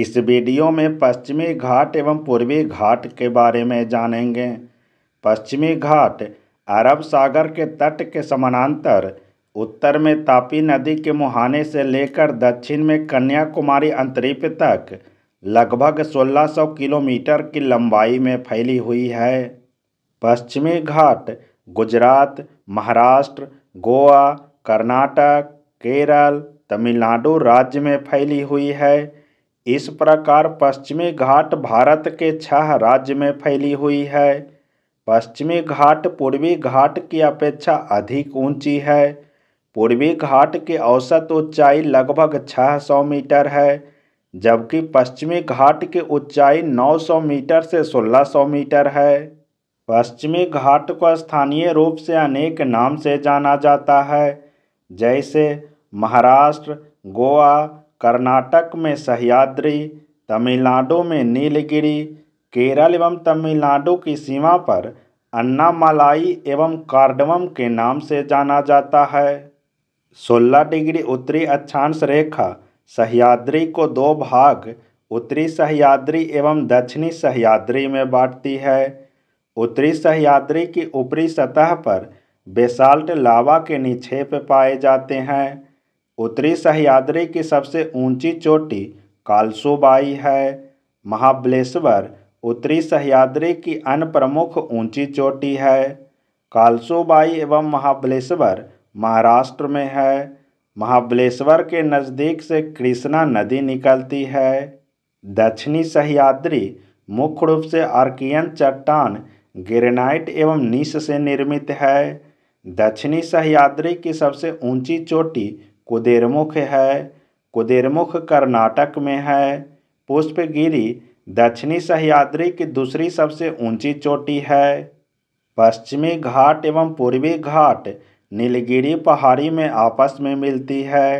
इस वीडियो में पश्चिमी घाट एवं पूर्वी घाट के बारे में जानेंगे पश्चिमी घाट अरब सागर के तट के समानांतर उत्तर में तापी नदी के मुहाने से लेकर दक्षिण में कन्याकुमारी अंतरिप तक लगभग 1600 किलोमीटर की लंबाई में फैली हुई है पश्चिमी घाट गुजरात महाराष्ट्र गोवा कर्नाटक केरल तमिलनाडु राज्य में फैली हुई है इस प्रकार पश्चिमी घाट भारत के छह राज्य में फैली हुई है पश्चिमी घाट पूर्वी घाट की अपेक्षा अधिक ऊंची है पूर्वी घाट की औसत ऊंचाई लगभग 600 मीटर है जबकि पश्चिमी घाट की ऊंचाई 900 मीटर से 1600 मीटर है पश्चिमी घाट को स्थानीय रूप से अनेक नाम से जाना जाता है जैसे महाराष्ट्र गोवा कर्नाटक में सह्याद्री तमिलनाडु में नीलगिरी केरल एवं तमिलनाडु की सीमा पर अन्नामलाई एवं कार्डमम के नाम से जाना जाता है 16 डिग्री उत्तरी अक्षांश रेखा सह्याद्री को दो भाग उत्तरी सह्याद्री एवं दक्षिणी सह्याद्री में बांटती है उत्तरी सह्याद्री की ऊपरी सतह पर बेसाल्ट लावा के निक्षेप पाए जाते हैं उत्तरी सहयाद्री की सबसे ऊंची चोटी कालसूबाई है महाबलेश्वर उत्तरी सहयाद्री की अन्य प्रमुख ऊंची चोटी है कालसूबाई एवं महाबलेश्वर महाराष्ट्र में है महाबलेश्वर के नज़दीक से कृष्णा नदी निकलती है दक्षिणी सहयाद्री मुख्य रूप से आर्कियन चट्टान ग्रेनाइट एवं नीस से निर्मित है दक्षिणी सहयाद्री की सबसे ऊंची चोटी कुदेरमुख है कुदेरमुख कर्नाटक में है पुष्पगिरी दक्षिणी सहयाद्री की दूसरी सबसे ऊंची चोटी है पश्चिमी घाट एवं पूर्वी घाट नीलगिरी पहाड़ी में आपस में मिलती है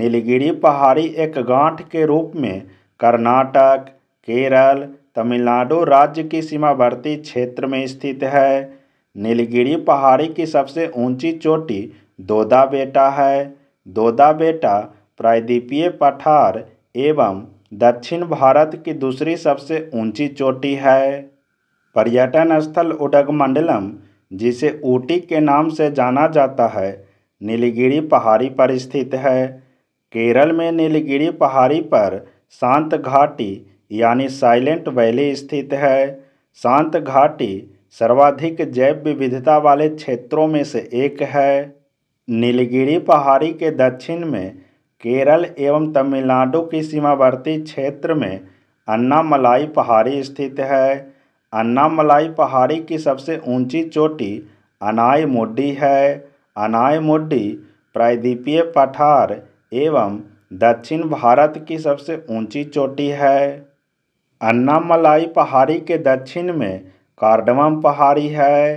नीलगिरी पहाड़ी एक गांठ के रूप में कर्नाटक केरल तमिलनाडु राज्य की सीमावर्ती क्षेत्र में स्थित है नीलगिरी पहाड़ी की सबसे ऊंची चोटी दोदा बेटा है दोदाबेटा प्रायद्वीपीय पठार एवं दक्षिण भारत की दूसरी सबसे ऊँची चोटी है पर्यटन स्थल उडगमंडलम जिसे ऊटी के नाम से जाना जाता है नीलगिरी पहाड़ी पर स्थित है केरल में नीलगिरी पहाड़ी पर शांत घाटी यानी साइलेंट वैली स्थित है शांत घाटी सर्वाधिक जैव विविधता वाले क्षेत्रों में से एक है नीलगिरी पहाड़ी के दक्षिण में केरल एवं तमिलनाडु की सीमावर्ती क्षेत्र में अन्नामलाई पहाड़ी स्थित है अन्नामलाई पहाड़ी की सबसे ऊंची चोटी मुड्डी है मुड्डी प्रायद्वीपीय पठार एवं दक्षिण भारत की सबसे ऊंची चोटी है अन्नामलाई पहाड़ी के दक्षिण में कार्डमम पहाड़ी है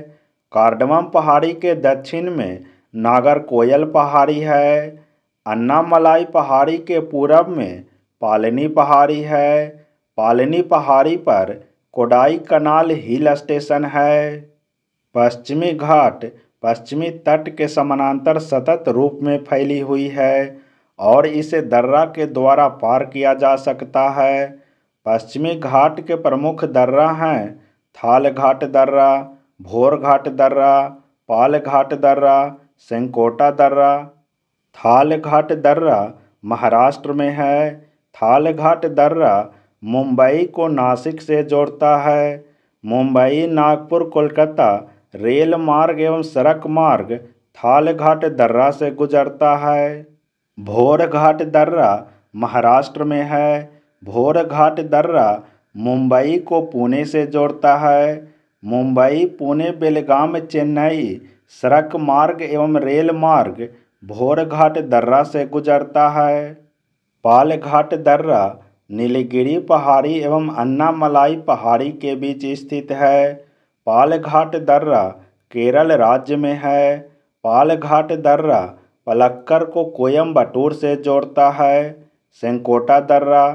कार्डमम पहाड़ी के दक्षिण में नागर कोयल पहाड़ी है अन्नामलाई पहाड़ी के पूरब में पालनी पहाड़ी है पालनी पहाड़ी पर कोडाई कनाल हिल स्टेशन है पश्चिमी घाट पश्चिमी तट के समानांतर सतत रूप में फैली हुई है और इसे दर्रा के द्वारा पार किया जा सकता है पश्चिमी घाट के प्रमुख दर्रा हैं थाल घाट दर्रा भोर घाट दर्रा पाल घाट दर्रा सेंकोटा दर्रा थालघाट दर्रा महाराष्ट्र में है थालघाट दर्रा मुंबई को नासिक से जोड़ता है मुंबई नागपुर कोलकाता रेल मार्ग एवं सड़क मार्ग थालघाट दर्रा से गुजरता है भोरघाट दर्रा महाराष्ट्र में है भोरघाट दर्रा मुंबई को पुणे से जोड़ता है मुंबई पुणे बेलगाम चेन्नई सड़क मार्ग एवं रेल मार्ग भोरघाट दर्रा से गुजरता है पालघाट दर्रा नीलगिरी पहाड़ी एवं अन्नामलाई पहाड़ी के बीच स्थित है पालघाट दर्रा केरल राज्य में है पालघाट दर्रा पलक्कर को कोयम्बटूर से जोड़ता है सेंकोटा दर्रा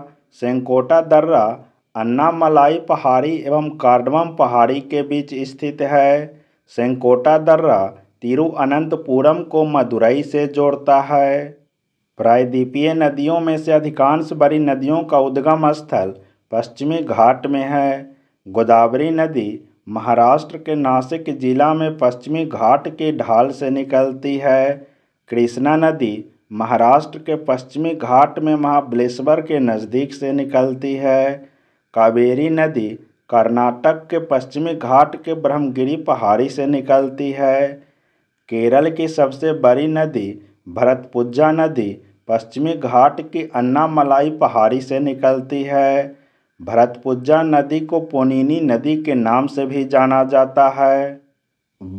सेंकोटा दर्रा अन्नामलाई पहाड़ी एवं कार्डमम पहाड़ी के बीच स्थित है सेंकोटा दर्रा तिरुअनंतपुरम को मदुरई से जोड़ता है प्रायद्वीपीय नदियों में से अधिकांश बड़ी नदियों का उद्गम स्थल पश्चिमी घाट में है गोदावरी नदी महाराष्ट्र के नासिक जिला में पश्चिमी घाट के ढाल से निकलती है कृष्णा नदी महाराष्ट्र के पश्चिमी घाट में महाबलेश्वर के नज़दीक से निकलती है कावेरी नदी कर्नाटक के पश्चिमी घाट के ब्रह्मगिरी पहाड़ी से निकलती है केरल की सबसे बड़ी नदी भरतपुजा नदी पश्चिमी घाट की अन्नामलाई पहाड़ी से निकलती है भरतपुजा नदी को पोनिनी नदी के नाम से भी जाना जाता है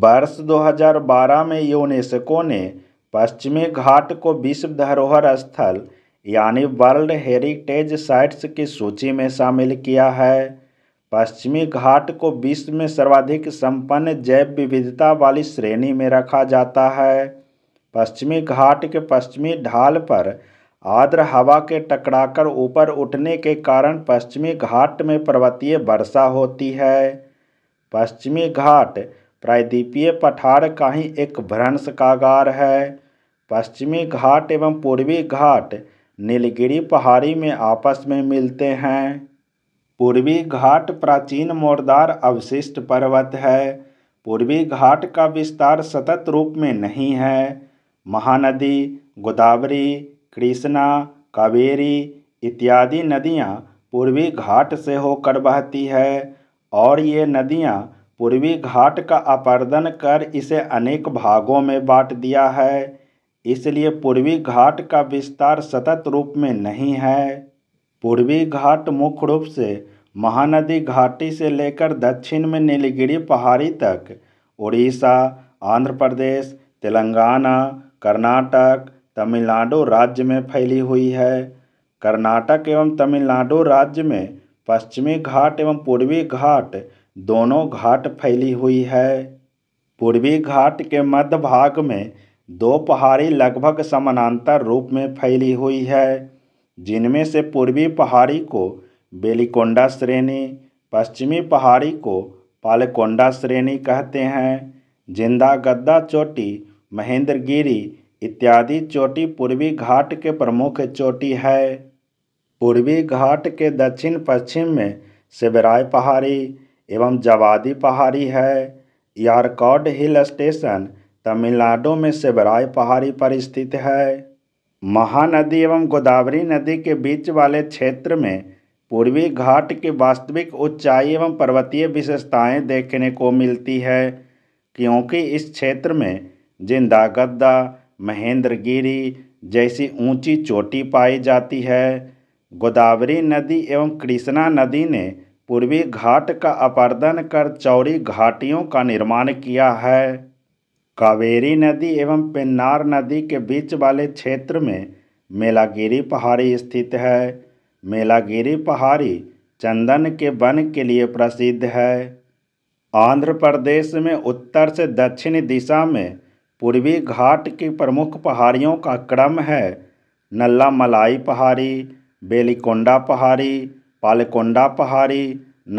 वर्ष 2012 में यूनेस्को ने पश्चिमी घाट को विश्व धरोहर स्थल यानी वर्ल्ड हेरिटेज साइट्स की सूची में शामिल किया है पश्चिमी घाट को विश्व में सर्वाधिक संपन्न जैव विविधता वाली श्रेणी में रखा जाता है पश्चिमी घाट के पश्चिमी ढाल पर आर्द्र हवा के टकराकर ऊपर उठने के कारण पश्चिमी घाट में पर्वतीय वर्षा होती है पश्चिमी घाट प्रायद्वीपीय पठार का ही एक भ्रंश कागार है पश्चिमी घाट एवं पूर्वी घाट नीलगिरी पहाड़ी में आपस में मिलते हैं पूर्वी घाट प्राचीन मोरदार अवशिष्ट पर्वत है पूर्वी घाट का विस्तार सतत रूप में नहीं है महानदी गोदावरी कृष्णा कावेरी इत्यादि नदियाँ पूर्वी घाट से होकर बहती है और ये नदियाँ पूर्वी घाट का अपर्दन कर इसे अनेक भागों में बांट दिया है इसलिए पूर्वी घाट का विस्तार सतत रूप में नहीं है पूर्वी घाट मुख्य रूप से महानदी घाटी से लेकर दक्षिण में नीलगिरी पहाड़ी तक उड़ीसा आंध्र प्रदेश तेलंगाना कर्नाटक तमिलनाडु राज्य में फैली हुई है कर्नाटक एवं तमिलनाडु राज्य में पश्चिमी घाट एवं पूर्वी घाट दोनों घाट फैली हुई है पूर्वी घाट के मध्य भाग में दो पहाड़ी लगभग समानांतर रूप में फैली हुई है जिनमें से पूर्वी पहाड़ी को बेलिकोंडा श्रेणी पश्चिमी पहाड़ी को पालकोंडा श्रेणी कहते हैं जिंदा गद्दा चोटी महेंद्रगिरी इत्यादि चोटी पूर्वी घाट के प्रमुख चोटी है पूर्वी घाट के दक्षिण पश्चिम में सेबराय पहाड़ी एवं जवादी पहाड़ी है यारकॉड हिल स्टेशन तमिलनाडु में सेबराय पहाड़ी पर स्थित है महानदी एवं गोदावरी नदी के बीच वाले क्षेत्र में पूर्वी घाट की वास्तविक ऊंचाई एवं पर्वतीय विशेषताएं देखने को मिलती है क्योंकि इस क्षेत्र में जिंदा गद्दा महेंद्रगिरी जैसी ऊंची चोटी पाई जाती है गोदावरी नदी एवं कृष्णा नदी ने पूर्वी घाट का अपर्दन कर चौड़ी घाटियों का निर्माण किया है कावेरी नदी एवं पेन्नार नदी के बीच वाले क्षेत्र में मेलागिरी पहाड़ी स्थित है मेलागिरी पहाड़ी चंदन के वन के लिए प्रसिद्ध है आंध्र प्रदेश में उत्तर से दक्षिण दिशा में पूर्वी घाट की प्रमुख पहाड़ियों का क्रम है नल्ला मलाई पहाड़ी बेलीकोंडा पहाड़ी पालकोंडा पहाड़ी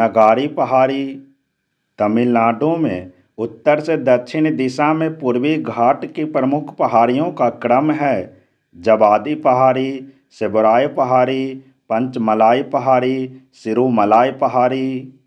नगारी पहाड़ी तमिलनाडु में उत्तर से दक्षिण दिशा में पूर्वी घाट की प्रमुख पहाड़ियों का क्रम है जवादी पहाड़ी सेबराय पहाड़ी पंचमलाई पहाड़ी सिरुमलाई पहाड़ी